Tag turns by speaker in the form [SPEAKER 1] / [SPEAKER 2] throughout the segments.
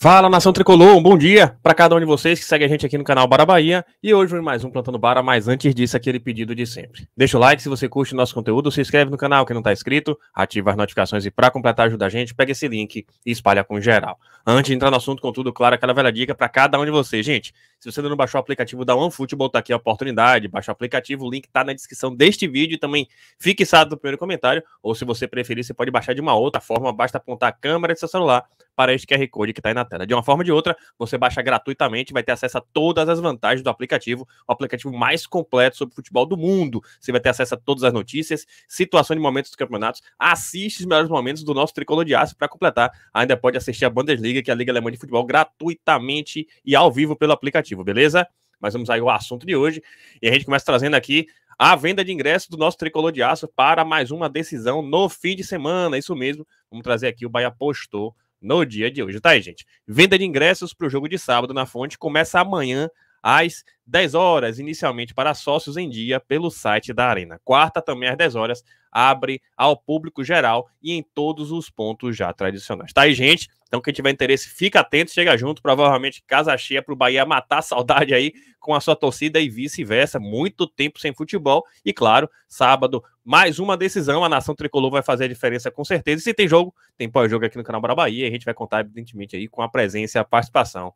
[SPEAKER 1] Fala, nação tricolor, um bom dia para cada um de vocês que segue a gente aqui no canal Bara Bahia. E hoje em mais um Plantando Bara, mas antes disso, aquele pedido de sempre. Deixa o like se você curte o nosso conteúdo, se inscreve no canal quem não está inscrito, ativa as notificações e para completar ajuda a gente, pega esse link e espalha com geral. Antes de entrar no assunto, contudo, claro, aquela velha dica para cada um de vocês. Gente, se você ainda não baixou o aplicativo da OneFootball, tá aqui a oportunidade, baixa o aplicativo, o link está na descrição deste vídeo e também fixado no primeiro comentário, ou se você preferir, você pode baixar de uma outra forma, basta apontar a câmera do seu celular para este QR Code que está aí na tela. De uma forma ou de outra, você baixa gratuitamente, vai ter acesso a todas as vantagens do aplicativo, o aplicativo mais completo sobre futebol do mundo. Você vai ter acesso a todas as notícias, situação de momentos dos campeonatos, assiste os melhores momentos do nosso tricolor de aço para completar. Ainda pode assistir a Bundesliga, que é a Liga Alemã de Futebol, gratuitamente e ao vivo pelo aplicativo, beleza? Mas vamos aí ao assunto de hoje. E a gente começa trazendo aqui a venda de ingressos do nosso tricolor de aço para mais uma decisão no fim de semana. Isso mesmo. Vamos trazer aqui o Bahia postou no dia de hoje, tá aí, gente? Venda de ingressos para o jogo de sábado na fonte começa amanhã às 10 horas, inicialmente para sócios em dia pelo site da Arena. Quarta, também às 10 horas, abre ao público geral e em todos os pontos já tradicionais. Tá aí, gente? Então, quem tiver interesse, fica atento, chega junto. Provavelmente casa cheia para o Bahia matar a saudade aí com a sua torcida e vice-versa. Muito tempo sem futebol. E claro, sábado, mais uma decisão. A nação tricolor vai fazer a diferença com certeza. E se tem jogo, tem pós-jogo aqui no canal Bora Bahia. A gente vai contar, evidentemente, aí com a presença e a participação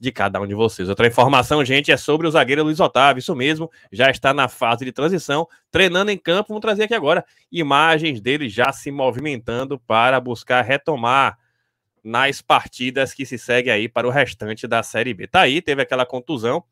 [SPEAKER 1] de cada um de vocês. Outra informação, gente, é sobre o zagueiro Luiz Otávio. Isso mesmo, já está na fase de transição, treinando em campo. Vamos trazer aqui agora imagens dele já se movimentando para buscar retomar nas partidas que se segue aí para o restante da Série B. Tá aí, teve aquela contusão,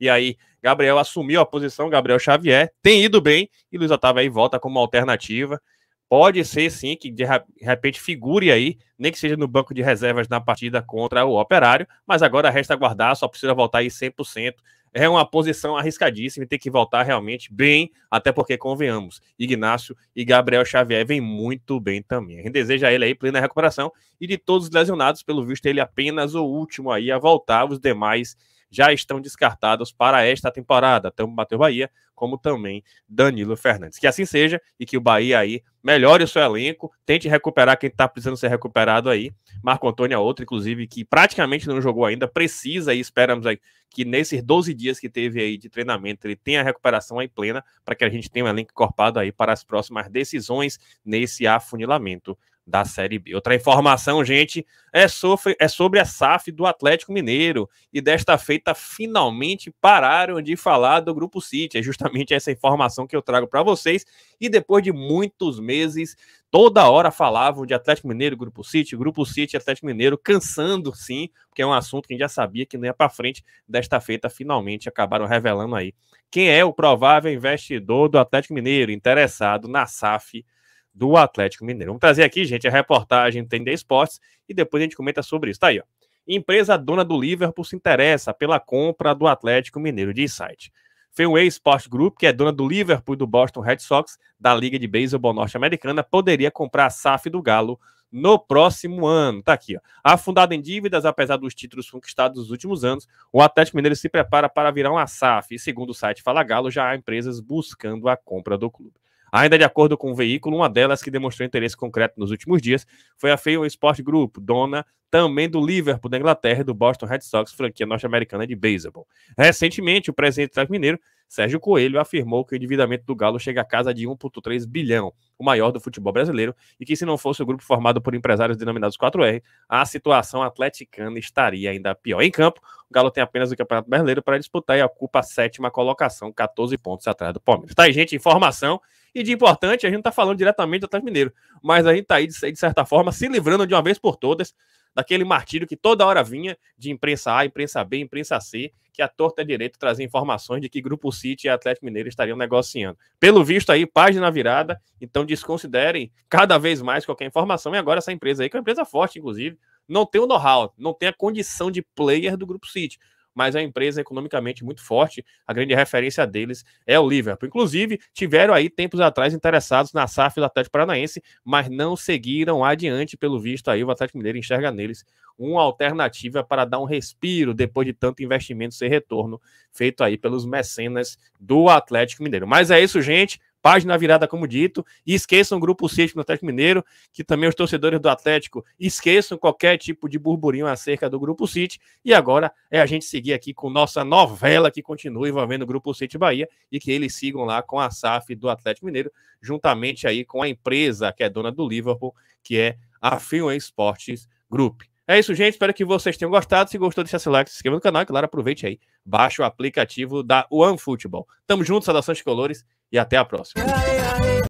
[SPEAKER 1] e aí Gabriel assumiu a posição, Gabriel Xavier tem ido bem, e Luiz Otávio aí volta como alternativa. Pode ser sim que de repente figure aí, nem que seja no banco de reservas na partida contra o Operário, mas agora resta aguardar, só precisa voltar aí 100% é uma posição arriscadíssima e tem que voltar realmente bem, até porque, convenhamos, Ignacio e Gabriel Xavier vêm muito bem também. A gente deseja a ele aí plena recuperação e de todos os lesionados, pelo visto, ele é apenas o último aí a voltar, os demais já estão descartados para esta temporada, tanto Bateu Bahia como também Danilo Fernandes. Que assim seja e que o Bahia aí melhore o seu elenco, tente recuperar quem está precisando ser recuperado aí. Marco Antônio é outro, inclusive, que praticamente não jogou ainda, precisa e esperamos aí que nesses 12 dias que teve aí de treinamento, ele tenha a recuperação aí plena para que a gente tenha um elenco encorpado aí para as próximas decisões nesse afunilamento da Série B. Outra informação, gente, é sobre, é sobre a SAF do Atlético Mineiro. E desta feita, finalmente pararam de falar do Grupo City. É justamente essa informação que eu trago para vocês. E depois de muitos meses, toda hora falavam de Atlético Mineiro, Grupo City, Grupo City, Atlético Mineiro, cansando sim, porque é um assunto que a gente já sabia que não ia para frente. Desta feita, finalmente acabaram revelando aí quem é o provável investidor do Atlético Mineiro interessado na SAF do Atlético Mineiro. Vamos trazer aqui, gente, a reportagem do TND Esportes e depois a gente comenta sobre isso. Tá aí, ó. Empresa dona do Liverpool se interessa pela compra do Atlético Mineiro, de site. Fenway Sport Group, que é dona do Liverpool e do Boston Red Sox, da Liga de Beisebol norte-americana, poderia comprar a SAF do Galo no próximo ano. Tá aqui, ó. Afundado em dívidas, apesar dos títulos conquistados nos últimos anos, o Atlético Mineiro se prepara para virar uma SAF. E segundo o site Fala Galo, já há empresas buscando a compra do clube. Ainda de acordo com o veículo, uma delas que demonstrou interesse concreto nos últimos dias foi a Feyenoord Sport Group, dona também do Liverpool da Inglaterra e do Boston Red Sox, franquia norte-americana de beisebol. Recentemente, o presidente do mineiro, Sérgio Coelho, afirmou que o endividamento do Galo chega à casa de 1,3 bilhão, o maior do futebol brasileiro, e que se não fosse o grupo formado por empresários denominados 4R, a situação atleticana estaria ainda pior. Em campo, o Galo tem apenas o Campeonato Brasileiro para disputar e ocupa a sétima colocação, 14 pontos atrás do Palmeiras. Tá aí, gente, informação e de importante, a gente não está falando diretamente do Atlético Mineiro, mas a gente está aí, de, de certa forma, se livrando de uma vez por todas daquele martírio que toda hora vinha de imprensa A, imprensa B, imprensa C, que a torta é direito trazia informações de que Grupo City e Atlético Mineiro estariam negociando. Pelo visto aí, página virada, então desconsiderem cada vez mais qualquer informação. E agora essa empresa aí, que é uma empresa forte, inclusive, não tem o know-how, não tem a condição de player do Grupo City mas é uma empresa economicamente muito forte. A grande referência deles é o Liverpool. Inclusive, tiveram aí tempos atrás interessados na SAF do Atlético Paranaense, mas não seguiram adiante, pelo visto aí o Atlético Mineiro enxerga neles uma alternativa para dar um respiro depois de tanto investimento sem retorno feito aí pelos mecenas do Atlético Mineiro. Mas é isso, gente página virada, como dito, e esqueçam o grupo City do Atlético Mineiro, que também os torcedores do Atlético esqueçam qualquer tipo de burburinho acerca do grupo City. E agora é a gente seguir aqui com nossa novela que continua envolvendo o grupo City Bahia e que eles sigam lá com a SAF do Atlético Mineiro, juntamente aí com a empresa que é dona do Liverpool, que é a Film Esportes Group. É isso, gente. Espero que vocês tenham gostado. Se gostou, deixa seu like, se inscreva no canal e, claro, aproveite aí. Baixa o aplicativo da OneFootball. Tamo junto, saudações de colores e até a próxima.